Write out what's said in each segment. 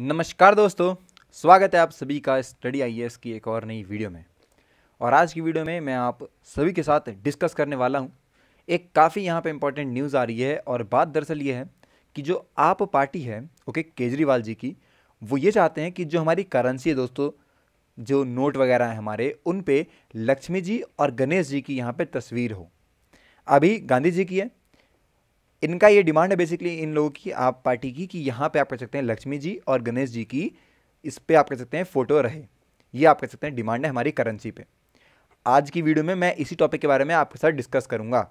नमस्कार दोस्तों स्वागत है आप सभी का स्टडी आई की एक और नई वीडियो में और आज की वीडियो में मैं आप सभी के साथ डिस्कस करने वाला हूं एक काफ़ी यहां पे इम्पॉर्टेंट न्यूज़ आ रही है और बात दरअसल ये है कि जो आप पार्टी है ओके केजरीवाल जी की वो ये चाहते हैं कि जो हमारी करेंसी है दोस्तों जो नोट वगैरह हैं हमारे उन पर लक्ष्मी जी और गणेश जी की यहाँ पर तस्वीर हो अभी गांधी जी की है इनका ये डिमांड है बेसिकली इन लोगों की आप पार्टी की कि यहाँ पे आप कर सकते हैं लक्ष्मी जी और गणेश जी की इस पर आप कर सकते हैं फ़ोटो रहे ये आप कर सकते हैं डिमांड है हमारी करेंसी पे आज की वीडियो में मैं इसी टॉपिक के बारे में आपके साथ डिस्कस करूँगा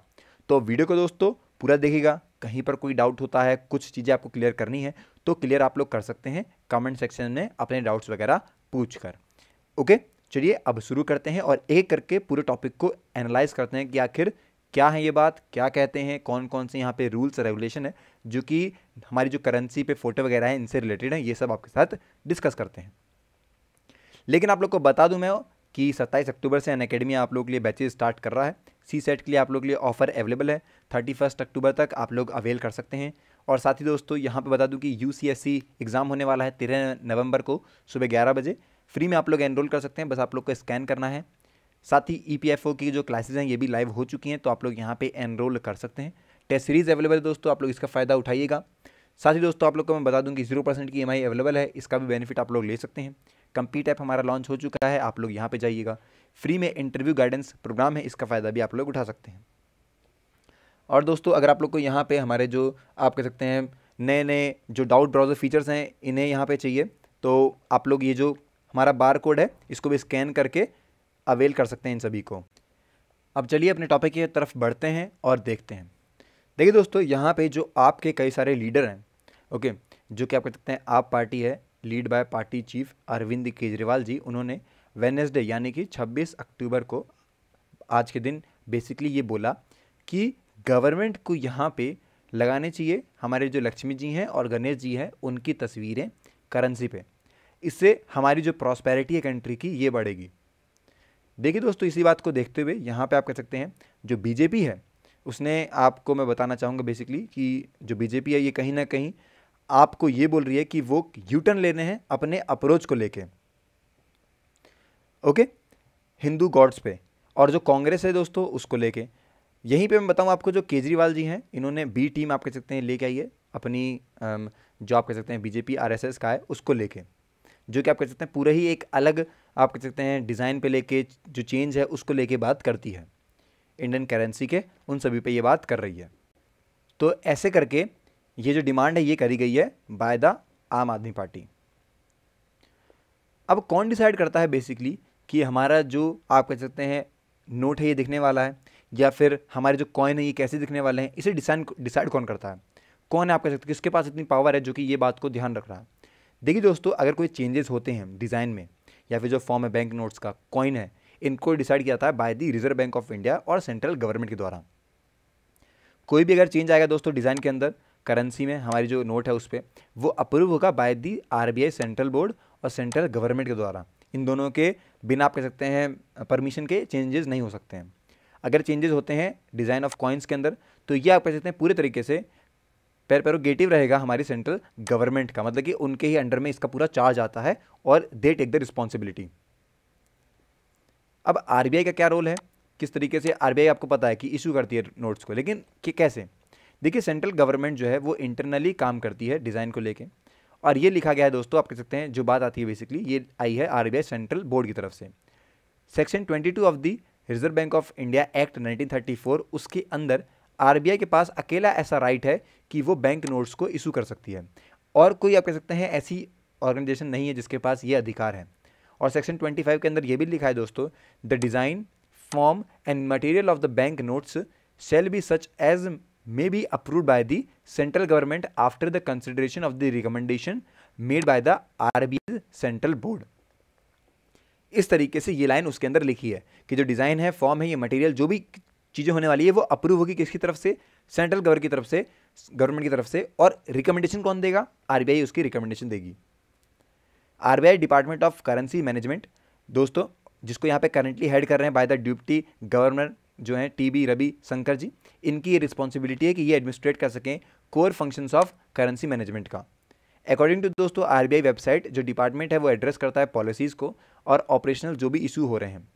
तो वीडियो को दोस्तों पूरा देखिएगा कहीं पर कोई डाउट होता है कुछ चीज़ें आपको क्लियर करनी है तो क्लियर आप लोग कर सकते हैं कमेंट सेक्शन में अपने डाउट्स वगैरह पूछ कर ओके चलिए अब शुरू करते हैं और एक करके पूरे टॉपिक को एनालाइज करते हैं कि आखिर क्या है ये बात क्या कहते हैं कौन कौन से यहाँ पे रूल्स रेगुलेशन है जो कि हमारी जो करेंसी पे फोटो वगैरह है इनसे रिलेटेड है ये सब आपके साथ डिस्कस करते हैं लेकिन आप लोग को बता दूं मैं कि 27 अक्टूबर से अन अकेडमी आप लोग के लिए बैचेज स्टार्ट कर रहा है सी सेट के लिए आप लोग के लिए ऑफर अवेलेबल है थर्टी फर्स्ट अक्टूबर तक आप लोग अवेल कर सकते हैं और साथ ही दोस्तों यहाँ पर बता दूँ कि यू एग्ज़ाम होने वाला है तेरह नवंबर को सुबह ग्यारह बजे फ्री में आप लोग एनरोल कर सकते हैं बस आप लोग को स्कैन करना है साथ ही ई e की जो क्लासेज हैं ये भी लाइव हो चुकी हैं तो आप लोग यहाँ पर एनरोल कर सकते हैं टेस्ट सीरीज़ अवेलेबल है दोस्तों आप लोग इसका फ़ायदा उठाइएगा साथ ही दोस्तों आप लोग को मैं बता दूं कि जीरो परसेंट की ई अवेलेबल है इसका भी बेनिफिट आप लोग ले सकते हैं कंपीट ऐप हमारा लॉन्च हो चुका है आप लोग यहाँ पे जाइएगा फ्री में इंटरव्यू गाइडेंस प्रोग्राम है इसका फ़ायदा भी आप लोग उठा सकते हैं और दोस्तों अगर आप लोग को यहाँ पर हमारे जो आप कह सकते हैं नए नए जो डाउट ब्राउज़र फीचर्स हैं इन्हें यहाँ पर चाहिए तो आप लोग ये जो हमारा बार कोड है इसको भी स्कैन करके अवेल कर सकते हैं इन सभी को अब चलिए अपने टॉपिक की तरफ बढ़ते हैं और देखते हैं देखिए दोस्तों यहाँ पे जो आपके कई सारे लीडर हैं ओके जो कि आप कह सकते हैं आप पार्टी है lead by party chief Arvind Kejriwal ji उन्होंने वेनेसडे यानी कि 26 अक्टूबर को आज के दिन बेसिकली ये बोला कि गवर्नमेंट को यहाँ पे लगाने चाहिए हमारे जो लक्ष्मी जी हैं और गणेश जी हैं उनकी तस्वीरें करेंसी पे इससे हमारी जो प्रॉस्पेरिटी है कंट्री की ये बढ़ेगी देखिए दोस्तों इसी बात को देखते हुए यहाँ पे आप कह सकते हैं जो बीजेपी है उसने आपको मैं बताना चाहूँगा बेसिकली कि जो बीजेपी है ये कहीं ना कहीं आपको ये बोल रही है कि वो यू टर्न लेने हैं अपने अप्रोच को लेके ओके हिंदू गॉड्स पे और जो कांग्रेस है दोस्तों उसको लेके यहीं पे मैं बताऊँ आपको जो केजरीवाल जी हैं इन्होंने बी टीम आप कह सकते हैं लेके आई है अपनी जो आप कह सकते हैं बीजेपी आरएसएस का है उसको लेके जो कि आप कह सकते हैं पूरे ही एक अलग आप कह सकते हैं डिज़ाइन पे लेके जो चेंज है उसको लेके बात करती है इंडियन करेंसी के उन सभी पे ये बात कर रही है तो ऐसे करके ये जो डिमांड है ये करी गई है बाय द आम आदमी पार्टी अब कौन डिसाइड करता है बेसिकली कि हमारा जो आप कह सकते हैं नोट है ये दिखने वाला है या फिर हमारे जो कॉइन है ये कैसे दिखने वाले हैं इसे डिसाइड डिसाइड कौन करता है कौन है आप कह सकते हैं किसके पास इतनी पावर है जो कि ये बात को ध्यान रख रहा है देखिए दोस्तों अगर कोई चेंजेस होते हैं डिज़ाइन में या फिर जो फॉर्म है बैंक नोट्स का कॉइन है इनको डिसाइड किया जाता है by the reserve bank of India और सेंट्रल गवर्नमेंट के द्वारा कोई भी अगर चेंज आएगा दोस्तों डिज़ाइन के अंदर करेंसी में हमारी जो नोट है उस पर वो अप्रूव होगा by the R central board और सेंट्रल गवर्नमेंट के द्वारा इन दोनों के बिना आप कह सकते हैं परमिशन के चेंजेस नहीं हो सकते हैं अगर चेंजेस होते हैं डिज़ाइन ऑफ कॉइन्स के अंदर तो ये आप कह सकते हैं पूरे तरीके से पेरपेरोगेटिव रहेगा हमारी सेंट्रल गवर्नमेंट का मतलब कि उनके ही अंडर में इसका पूरा चार्ज आता है और दे टेक द रिस्पॉन्सिबिलिटी अब आर का क्या रोल है किस तरीके से आर आपको पता है कि इशू करती है नोट्स को लेकिन कि कैसे देखिए सेंट्रल गवर्नमेंट जो है वो इंटरनली काम करती है डिज़ाइन को लेके और ये लिखा गया है दोस्तों आप कह सकते हैं जो बात आती है बेसिकली ये आई है आर सेंट्रल बोर्ड की तरफ से section 22 of the reserve bank of India act 1934 उसके अंदर आर के पास अकेला ऐसा राइट है कि वो बैंक नोट्स को इशू कर सकती है और कोई आप कह सकते हैं ऐसी ऑर्गेनाइजेशन नहीं है जिसके पास ये अधिकार है और सेक्शन 25 के अंदर ये भी लिखा है दोस्तों the design form and material of the bank notes shall be such as may be approve by the central government after the consideration of the recommendation made by the R central board इस तरीके से ये line उसके अंदर लिखी है कि जो डिज़ाइन है फॉर्म है ये मटेरियल जो भी चीज़ें होने वाली है वो अप्रूव होगी किसकी तरफ से सेंट्रल गवर्नर की तरफ से गवर्नमेंट की तरफ से और रिकमेंडेशन कौन देगा आरबीआई उसकी रिकमेंडेशन देगी RBI department of currency management दोस्तों जिसको यहाँ पे करंटली हेड कर रहे हैं बाय द डिप्टी गवर्नर जो हैं टीबी रवि शंकर जी इनकी ये रिस्पॉन्सिबिलिटी है कि ये एडमिनिस्ट्रेट कर सकें core functions of currency management का अकॉर्डिंग टू दोस्तों आरबीआई वेबसाइट जो डिपार्टमेंट है वो एड्रेस करता है पॉलिसीज़ को और ऑपरेशनल जो भी इशू हो रहे हैं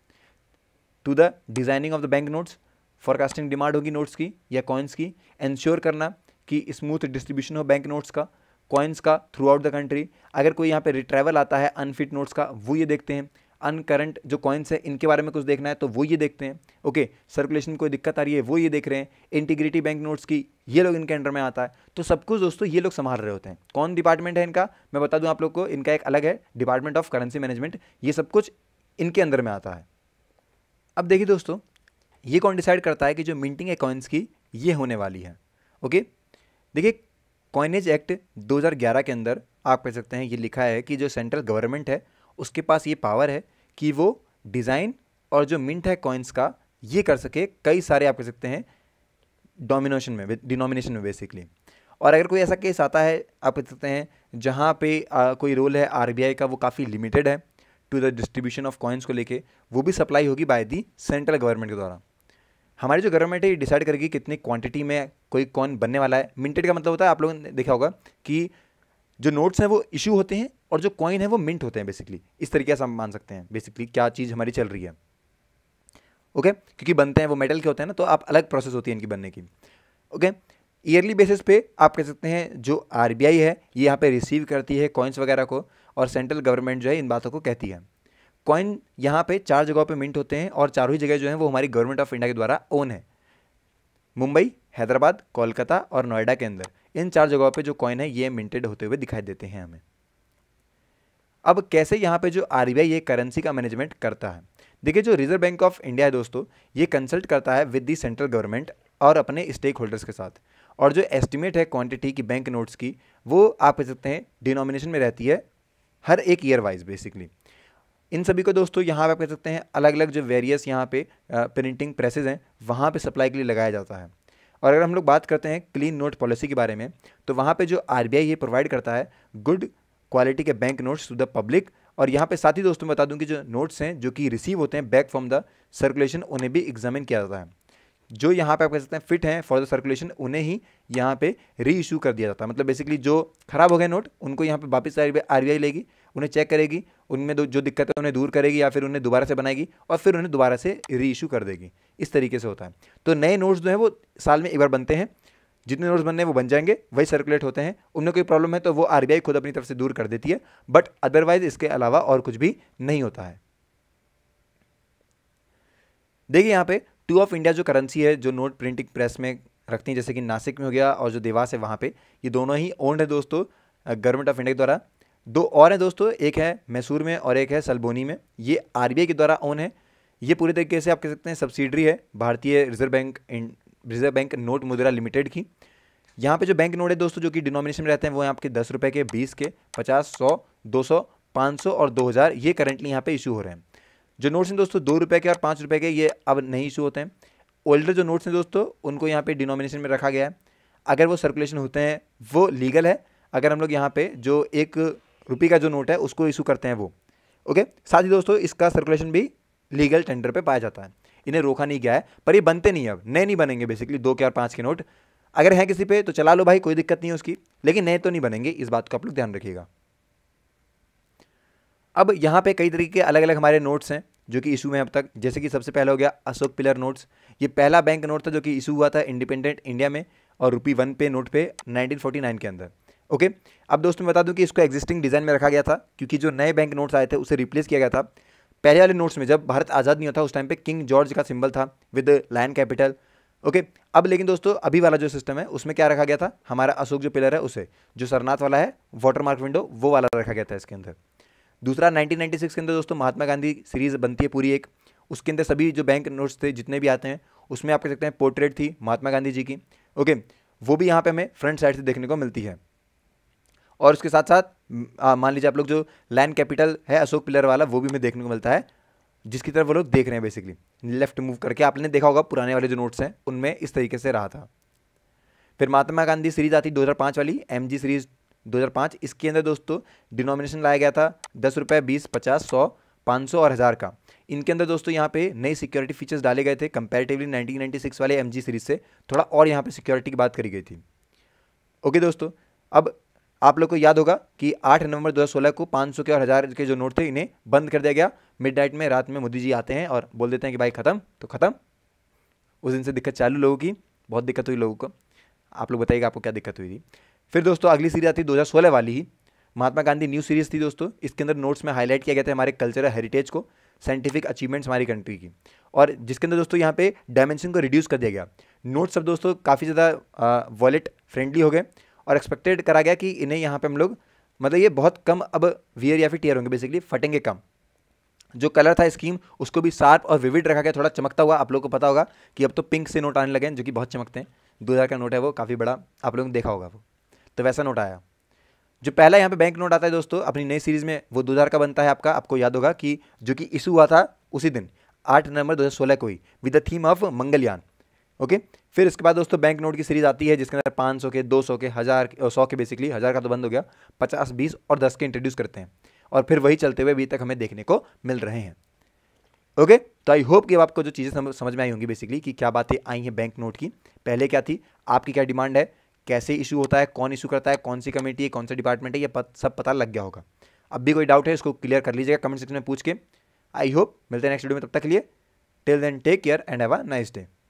to the designing of the bank notes forecasting demand होगी नोट्स की या कॉइन्स की इन्श्योर करना कि स्मूथ डिस्ट्रीब्यूशन हो बैंक नोट्स का कॉइन्स का थ्रू आउट द कंट्री अगर कोई यहाँ पे रिट्रैवल आता है अनफिट नोट्स का वो ये देखते हैं अनकरंट जो कॉइन्स है इनके बारे में कुछ देखना है तो वो ये देखते हैं ओके सर्कुलेशन कोई दिक्कत आ रही है वो ये देख रहे हैं इंटीग्रिटी बैंक नोट्स की ये लोग इनके अंडर में आता है तो सब कुछ दोस्तों ये लोग संभाल रहे होते हैं कौन डिपार्टमेंट है इनका मैं बता दूं आप लोग को इनका एक अलग है डिपार्टमेंट ऑफ करेंसी मैनेजमेंट ये सब कुछ इनके अंदर में आता है अब देखिए दोस्तों ये कौन डिसाइड करता है कि जो मिंटिंग है कॉइन्स की ये होने वाली है ओके देखिए कॉइनेज एक्ट 2011 के अंदर आप कह सकते हैं ये लिखा है कि जो सेंट्रल गवर्नमेंट है उसके पास ये पावर है कि वो डिज़ाइन और जो मिंट है कॉइन्स का ये कर सके कई सारे आप कह सकते हैं डोमिनेशन में डिनोमिनेशन में बेसिकली और अगर कोई ऐसा केस आता है आप कह सकते हैं जहाँ पे आ, कोई रोल है आर का वो काफ़ी लिमिटेड है to the distribution of coins को लेके वो भी सप्लाई होगी बाय दी सेंट्रल गवर्नमेंट के द्वारा हमारी जो गवर्नमेंट है ये डिसाइड करेगी कितनी क्वांटिटी में कोई कौन बनने वाला है मिंटेड का मतलब होता है आप लोगों ने देखा होगा कि जो नोट्स हैं वो इशू होते हैं और जो कॉइन है वो मिंट होते हैं बेसिकली इस तरीके से हम मान सकते हैं बेसिकली क्या चीज़ हमारी चल रही है ओके okay? क्योंकि बनते हैं वो मेटल के होते हैं ना तो आप अलग प्रोसेस होती है इनकी बनने की ओके ईयरली बेसिस पे आप कह सकते हैं जो आर है ये यहाँ पे रिसीव करती है कॉइन्स वगैरह को और सेंट्रल गवर्नमेंट जो है इन बातों को कहती है कॉइन यहाँ पे चार जगहों पे मिंट होते हैं और चारों ही जगह जो है वो हमारी गवर्नमेंट ऑफ इंडिया के द्वारा ओन है मुंबई हैदराबाद कोलकाता और नोएडा के अंदर इन चार जगहों पे जो कॉइन है ये मिंटेड होते हुए दिखाई देते हैं हमें अब कैसे यहाँ पे जो आर e ये करेंसी का मैनेजमेंट करता है देखिए जो रिजर्व बैंक ऑफ इंडिया है दोस्तों ये कंसल्ट करता है विद दी सेंट्रल गवर्नमेंट और अपने स्टेक होल्डर्स के साथ और जो एस्टिमेट है क्वांटिटी की बैंक नोट्स की वो आप कह सकते हैं डिनोमिनेशन में रहती है हर एक ईयर वाइज बेसिकली इन सभी को दोस्तों यहाँ पे आप कह सकते हैं अलग अलग जो वेरियस यहाँ पे प्रिंटिंग प्रेसेज हैं वहाँ पे सप्लाई के लिए लगाया जाता है और अगर हम लोग बात करते हैं क्लीन नोट पॉलिसी के बारे में तो वहाँ पे जो आर ये प्रोवाइड करता है गुड क्वालिटी के bank notes to the public और यहाँ पे साथ ही दोस्तों बता दूँ कि जो नोट्स हैं जो कि रिसीव होते हैं बैक फ्रॉम द सर्कुलेशन उन्हें भी एग्जामिन किया जाता है जो यहाँ पे आप कह सकते हैं फिट हैं फॉर द सर्कुलेशन उन्हें ही यहाँ पे री इशू कर दिया जाता है मतलब बेसिकली जो खराब हो गए नोट उनको यहाँ पे वापस आर बी लेगी उन्हें चेक करेगी उनमें जो दिक्कत है उन्हें दूर करेगी या फिर उन्हें दोबारा से बनाएगी और फिर उन्हें दोबारा से री इशू कर देगी इस तरीके से होता है तो नए नोट्स जो हैं वो साल में एक बार बनते हैं जितने नोट्स बनने वो बन जाएंगे वही सर्कुलेट होते हैं उनमें कोई प्रॉब्लम है तो वो आर खुद अपनी तरफ से दूर कर देती है बट अदरवाइज इसके अलावा और कुछ भी नहीं होता है देखिए यहाँ पे टू ऑफ इंडिया जो करेंसी है जो नोट प्रिंटिंग प्रेस में रखती हैं जैसे कि नासिक में हो गया और जो देवास है वहाँ पे ये दोनों ही ओन्ड है दोस्तों गवर्नमेंट ऑफ इंडिया के द्वारा दो और हैं दोस्तों एक है मैसूर में और एक है सलबोनी में ये आर के द्वारा ओन है ये पूरे तरीके से आप कह सकते हैं सब्सिडरी है भारतीय reserve bank reserve bank note Mudra limited की यहाँ पे जो बैंक नोट है दोस्तों जो कि डिनोमिनेशन में रहते हैं वो हैं आपके दस रुपये के बीस के पचास सौ दो सौ पाँच सौ और दो हज़ार ये करंटली यहाँ पे इशू हो रहे हैं जो नोट्स हैं दोस्तों दो रुपये के और पाँच रुपये के ये अब नहीं इशू होते हैं ओल्डर जो नोट्स हैं दोस्तों उनको यहाँ पे डिनोमिनेशन में रखा गया है अगर वो सर्कुलेशन होते हैं वो लीगल है अगर हम लोग यहाँ पे जो एक रुपये का जो नोट है उसको इशू करते हैं वो ओके साथ ही दोस्तों इसका सर्कुलेशन भी लीगल टेंडर पर पाया जाता है इन्हें रोका नहीं गया है पर ये बनते नहीं अब नए नहीं बनेंगे बेसिकली दो के और पाँच के नोट अगर हैं किसी पे तो चला लो भाई कोई दिक्कत नहीं है उसकी लेकिन नए तो नहीं बनेंगे इस बात का आप लोग ध्यान रखिएगा अब यहाँ पे कई तरीके के अलग अलग हमारे नोट्स हैं जो कि इशू में अब तक जैसे कि सबसे पहला हो गया अशोक पिलर नोट्स ये पहला बैंक नोट था जो कि इशू हुआ था इंडिपेंडेंट इंडिया में और रुपी वन पे नोट पे नाइनटीन के अंदर ओके अब दोस्तों बता दूं कि इसको एग्जिस्टिंग डिज़ाइन में रखा गया था क्योंकि जो नए बैंक नोट्स आए थे उसे रिप्लेस किया गया था पहले वाले नोट्स में जब भारत आज़ाद नहीं होता उस टाइम पे किंग जॉर्ज का सिंबल था विद लायन कैपिटल ओके अब लेकिन दोस्तों अभी वाला जो सिस्टम है उसमें क्या रखा गया था हमारा अशोक जो पिलर है उसे जो सरनाथ वाला है वाटरमार्क विंडो वो वाला रखा गया था इसके अंदर दूसरा नाइनटीन के अंदर दोस्तों महात्मा गांधी सीरीज़ बनती है पूरी एक उसके अंदर सभी जो बैंक नोट्स थे जितने भी आते हैं उसमें आप कह सकते हैं पोर्ट्रेट थी महात्मा गांधी जी की ओके वो भी यहाँ पर हमें फ्रंट साइड से देखने को मिलती है और उसके साथ साथ मान लीजिए आप लोग जो लैंड कैपिटल है अशोक पिलर वाला वो भी हमें देखने को मिलता है जिसकी तरफ वो लोग देख रहे हैं बेसिकली लेफ्ट मूव करके आपने देखा होगा पुराने वाले जो नोट्स हैं उनमें इस तरीके से रहा था फिर महात्मा गांधी सीरीज आती 2005 वाली एम सीरीज 2005 इसके अंदर दोस्तों डिनोमिनेशन लाया गया था दस रुपये बीस पचास सौ पाँच सौ और हज़ार का इनके अंदर दोस्तों यहाँ पे नई सिक्योरिटी फीचर्स डाले गए थे कंपेरेटिवली 1996 वाले एम सीरीज से थोड़ा और यहाँ पे सिक्योरिटी की बात करी गई थी ओके दोस्तों अब आप लोग को याद होगा कि 8 नवंबर 2016 को 500 के और हज़ार के जो नोट थे इन्हें बंद कर दिया गया मिड नाइट में रात में मोदी जी आते हैं और बोल देते हैं कि भाई ख़त्म तो ख़त्म उस दिन से दिक्कत चालू लोगों की बहुत दिक्कत हुई लोगों को आप लोग बताइएगा आपको क्या दिक्कत हुई थी फिर दोस्तों अगली सीरीज आती दो हज़ार वाली ही महात्मा गांधी न्यू सीरीज थी दोस्तों इसके अंदर नोट्स में हाईलाइट किया गया था हमारे कल्चरल हेरिटेज को साइंटिफिक अचीवमेंट्स हमारी कंट्री की और जिसके अंदर दोस्तों यहाँ पे डायमेंशन को रिड्यूस कर दिया गया नोट्स अब दोस्तों काफ़ी ज़्यादा वॉलेट फ्रेंडली हो गए और एक्सपेक्टेड करा गया कि इन्हें यहाँ पे हम लोग मतलब ये बहुत कम अब वियर या फिर टीयर होंगे बेसिकली फटेंगे कम जो कलर था स्कीम उसको भी शार्प और विविड रखा गया थोड़ा चमकता हुआ आप लोगों को पता होगा कि अब तो पिंक से नोट आने लगे हैं जो कि बहुत चमकते हैं दो हज़ार का नोट है वो काफ़ी बड़ा आप लोगों ने देखा होगा वो तो वैसा नोट आया जो पहला यहाँ पे बैंक नोट आता है दोस्तों अपनी नई सीरीज़ में वो दो हज़ार का बनता है आपका आपको याद होगा कि जो कि इशू हुआ था उसी दिन आठ नवंबर दो हज़ार सोलह को ही with the theme of Mangalyaan okay फिर इसके बाद दोस्तों बैंक नोट की सीरीज आती है जिसके अंदर पाँच सौ के दो सौ के हज़ार सौ के बेसिकली हज़ार का तो बंद हो गया पचास बीस और दस के इंट्रोड्यूस करते हैं और फिर वही चलते हुए अभी तक हमें देखने को मिल रहे हैं ओके तो आई होप कि आपको जो चीज़ें समझ में आई होंगी बेसिकली कि क्या बातें आई हैं बैंक नोट की पहले क्या थी आपकी क्या डिमांड है कैसे इशू होता है कौन इशू करता है कौन सी कमेटी है कौन सा डिपार्टमेंट है ये पत, सब पता लग गया होगा अब भी कोई डाउट है इसको क्लियर कर लीजिएगा कमेंट सेक्शन में पूछ के आई होप मिलते हैं नेक्स्ट वीडियो में तब तक के लिए till then take care and have a nice day